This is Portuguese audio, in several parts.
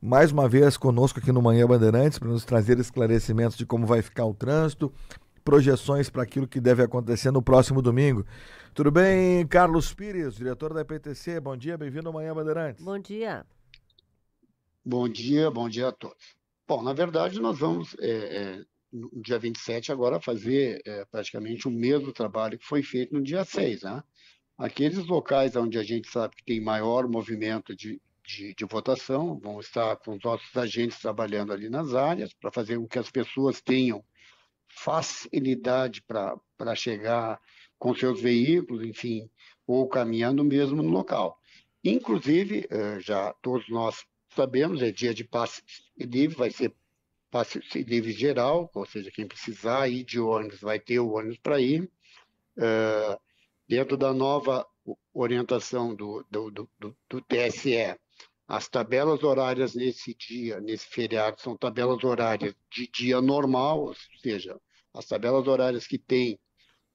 mais uma vez conosco aqui no Manhã Bandeirantes para nos trazer esclarecimentos de como vai ficar o trânsito, projeções para aquilo que deve acontecer no próximo domingo. Tudo bem, Carlos Pires, diretor da EPTC. Bom dia, bem-vindo ao Manhã Bandeirantes. Bom dia. Bom dia, bom dia a todos. Bom, na verdade, nós vamos, é, é, no dia 27, agora fazer é, praticamente o mesmo trabalho que foi feito no dia 6. Né? Aqueles locais onde a gente sabe que tem maior movimento de de, de, votação, vão estar com os nossos agentes trabalhando ali nas áreas para fazer com que as pessoas tenham facilidade para chegar com seus veículos, enfim, ou caminhando mesmo no local. Inclusive, eh, já todos nós sabemos, é dia de passe livre, vai ser passe livre geral, ou seja, quem precisar ir de ônibus vai ter o ônibus para ir. Eh, dentro da nova orientação do, do, do, do, TSE, as tabelas horárias nesse dia, nesse feriado, são tabelas horárias de dia normal, ou seja, as tabelas horárias que tem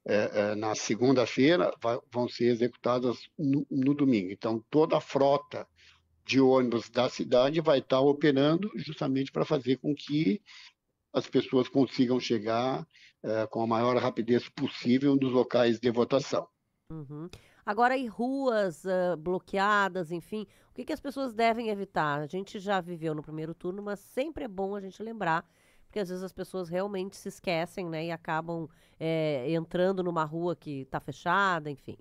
é, é, na segunda-feira vão ser executadas no, no, domingo. Então, toda a frota de ônibus da cidade vai estar operando justamente para fazer com que as pessoas consigam chegar é, com a maior rapidez possível nos locais de votação. Uhum. Agora, e ruas uh, bloqueadas, enfim, o que, que as pessoas devem evitar? A gente já viveu no primeiro turno, mas sempre é bom a gente lembrar porque às vezes as pessoas realmente se esquecem, né? E acabam é, entrando numa rua que está fechada, enfim.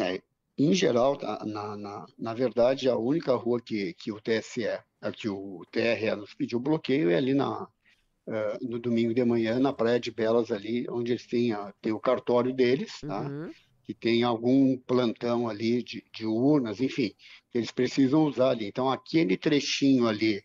É, em geral, tá, na, na, na verdade, a única rua que, que o TSE, é, que o TRE nos pediu bloqueio é ali na, no domingo de manhã, na Praia de Belas, ali, onde eles têm, a, tem o cartório deles, tá? Uhum que tem algum plantão ali de, de urnas, enfim, que eles precisam usar ali. Então, aquele trechinho ali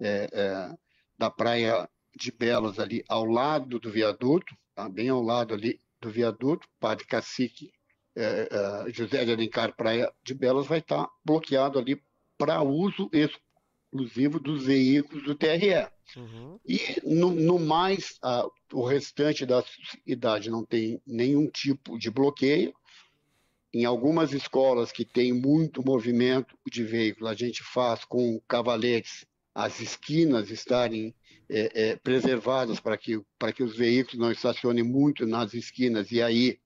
é, é, da Praia de Belas ali ao lado do viaduto, tá? bem ao lado ali do viaduto, Padre Cacique, é, é José de Alencar, Praia de Belas, vai estar tá bloqueado ali para uso exclusivo exclusivo dos veículos do TRE. Uhum. E no, no mais, a, o restante da idade não tem nenhum tipo de bloqueio. Em algumas escolas que tem muito movimento de veículo, a gente faz com cavaletes as esquinas estarem é, é, preservadas para que, para que os veículos não estacionem muito nas esquinas e aí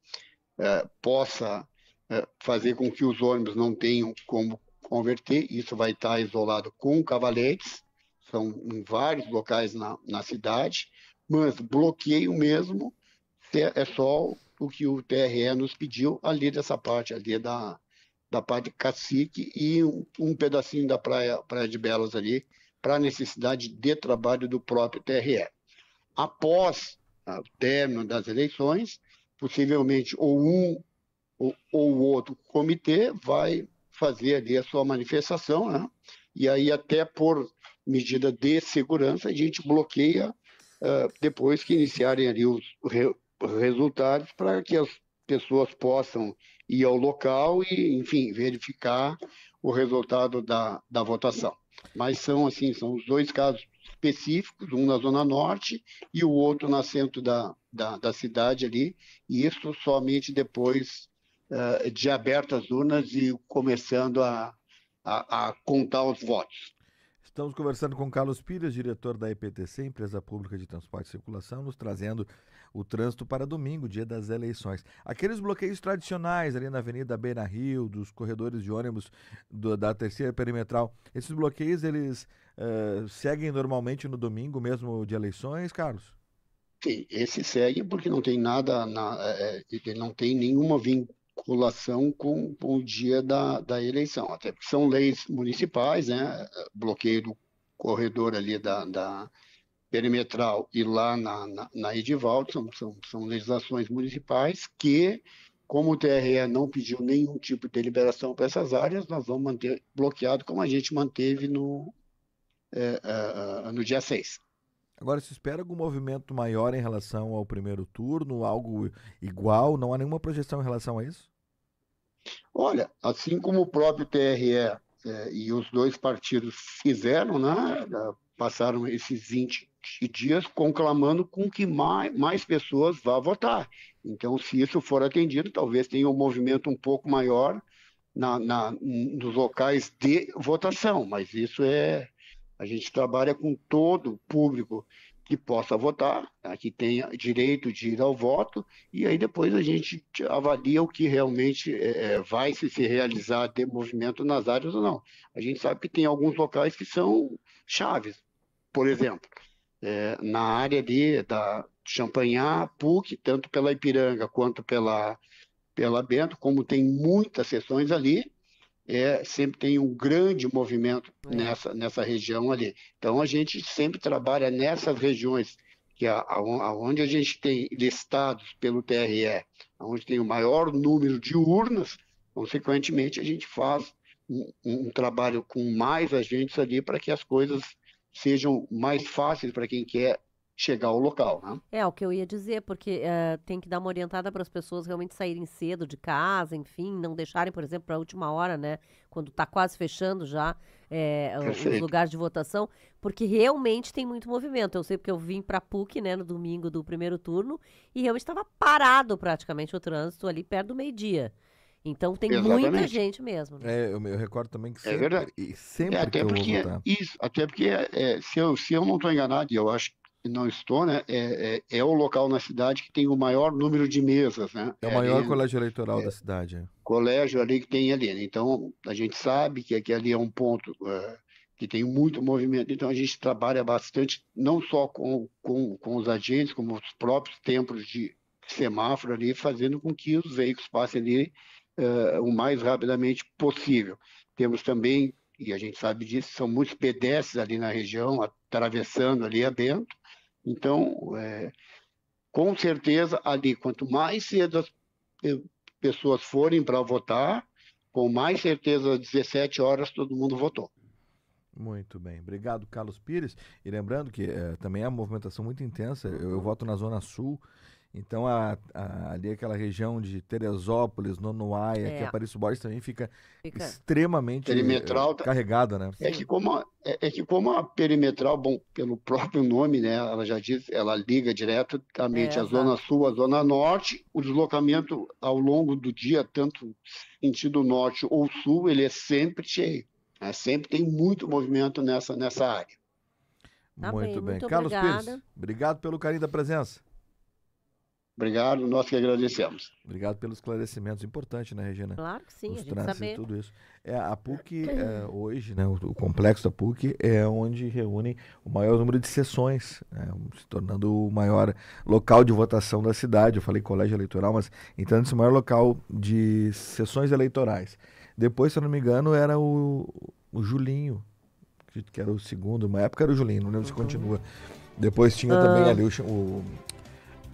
é, possa é, fazer com que os ônibus não tenham como converter. Isso vai estar isolado com cavaletes, são em vários locais na, na cidade, mas bloqueio mesmo é só o que o TRE nos pediu ali dessa parte, ali da, da parte de Cacique e um, um pedacinho da praia, praia de Belas ali, para necessidade de trabalho do próprio TRE. Após ah, o término das eleições, possivelmente ou um ou, ou outro comitê vai fazer ali a sua manifestação, né? E aí até por medida de segurança a gente bloqueia uh, depois que iniciarem ali os re resultados para que as pessoas possam ir ao local e, enfim, verificar o resultado da, da votação. Mas são assim, são os dois casos específicos, um na Zona Norte e o outro no centro da, da, da cidade ali, e isso somente depois eh, de aberto as urnas e começando a, a, a contar os votos. Estamos conversando com Carlos Pires, diretor da EPTC, Empresa Pública de Transporte e Circulação, nos trazendo o trânsito para domingo, dia das eleições. Aqueles bloqueios tradicionais ali na Avenida Beira Rio, dos corredores de ônibus do, da terceira perimetral, esses bloqueios eles uh, seguem normalmente no domingo mesmo de eleições, Carlos? Sim, esse segue porque não tem nada, na, é, não tem nenhuma vinculação colação com, com o dia da, da eleição, até porque são leis municipais, né? Bloqueio do corredor ali da, da perimetral e lá na, na, na Edivaldo, são, são, são legislações municipais que, como o TRE não pediu nenhum tipo de deliberação para essas áreas, nós vamos manter bloqueado como a gente manteve no, é, é, é no dia 6. Agora, se espera algum movimento maior em relação ao primeiro turno, algo igual? Não há nenhuma projeção em relação a isso? Olha, assim como o próprio TRE é, e os dois partidos fizeram, né, é, passaram esses 20 dias conclamando com que mais, mais pessoas vá votar. Então, se isso for atendido, talvez tenha um movimento um pouco maior na, na, nos locais de votação, mas isso é, a gente trabalha com todo o público que possa votar, né, que tenha direito de ir ao voto, e aí depois a gente avalia o que realmente é, é vai se, se realizar de movimento nas áreas ou não. A gente sabe que tem alguns locais que são chaves, por exemplo, é, na área de da Champanhar, PUC, tanto pela Ipiranga quanto pela, pela Bento, como tem muitas sessões ali, é, sempre tem um grande movimento é. nessa, nessa região ali. Então a gente sempre trabalha nessas regiões que a, a, onde a gente tem listados pelo TRE, onde tem o maior número de urnas, consequentemente a gente faz um, um trabalho com mais agentes ali para que as coisas sejam mais fáceis para quem quer chegar ao local. Né? É, o que eu ia dizer, porque uh, tem que dar uma orientada para as pessoas realmente saírem cedo de casa, enfim, não deixarem, por exemplo, para a última hora, né? Quando está quase fechando já é, os lugares de votação, porque realmente tem muito movimento. Eu sei porque eu vim para PUC, né, no domingo do primeiro turno, e eu estava parado praticamente o trânsito ali perto do meio-dia. Então tem Exatamente. muita gente mesmo. Né? É, eu, eu recordo também que sempre, é verdade. sempre é, até porque, isso, até porque é, se, eu, se eu não estou enganado, e eu acho não estou, né? É, é, é, o local na cidade que tem o maior número de mesas, né? É o é maior colégio eleitoral é, da cidade. É. Colégio ali que tem ali. Né? Então, a gente sabe que, aqui ali é um ponto é, que tem muito movimento. Então, a gente trabalha bastante, não só com, com, com os agentes, como os próprios tempos de semáforo ali, fazendo com que os veículos passem ali o mais rapidamente possível. Temos também e a gente sabe disso, são muitos pedestres ali na região, atravessando ali a Bento, então, é, com certeza, ali, quanto mais cedo as pessoas forem para votar, com mais certeza, às 17 horas, todo mundo votou. Muito bem, obrigado Carlos Pires. E lembrando que é, também é uma movimentação muito intensa. Eu, eu voto na Zona Sul então, a, a, ali aquela região de Teresópolis, Nonuaia, é. que é o Borges também fica, fica. extremamente perimetral, tá- carregada, né? É que, como a, é, é, que como a perimetral, bom, pelo próprio nome, né? Ela já diz, ela liga diretamente é, a zona sul à zona norte. O deslocamento ao longo do dia, tanto sentido norte ou sul, ele é sempre cheio. Né? Sempre tem muito movimento nessa, nessa área. Tá muito bem. bem. Muito Carlos obrigada. Pires, obrigado pelo carinho da presença. Obrigado, nós que agradecemos. Obrigado pelos esclarecimentos. Importante, né, Regina? Claro que sim, Os a gente saber. tudo isso. É, a PUC, é, hoje, né, o, o, complexo da PUC é onde reúne o maior número de sessões, né, se tornando o maior local de votação da cidade. Eu falei colégio eleitoral, mas então esse maior local de sessões eleitorais. Depois, se eu não me engano, era o, o Julinho, que, era o segundo. Uma época era o Julinho, não lembro se continua. Depois tinha também ah. ali o, o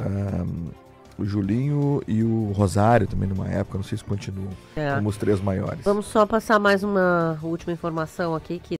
um, o Julinho e o Rosário também numa época, não sei se continuam é. como os três maiores. Vamos só passar mais uma última informação aqui que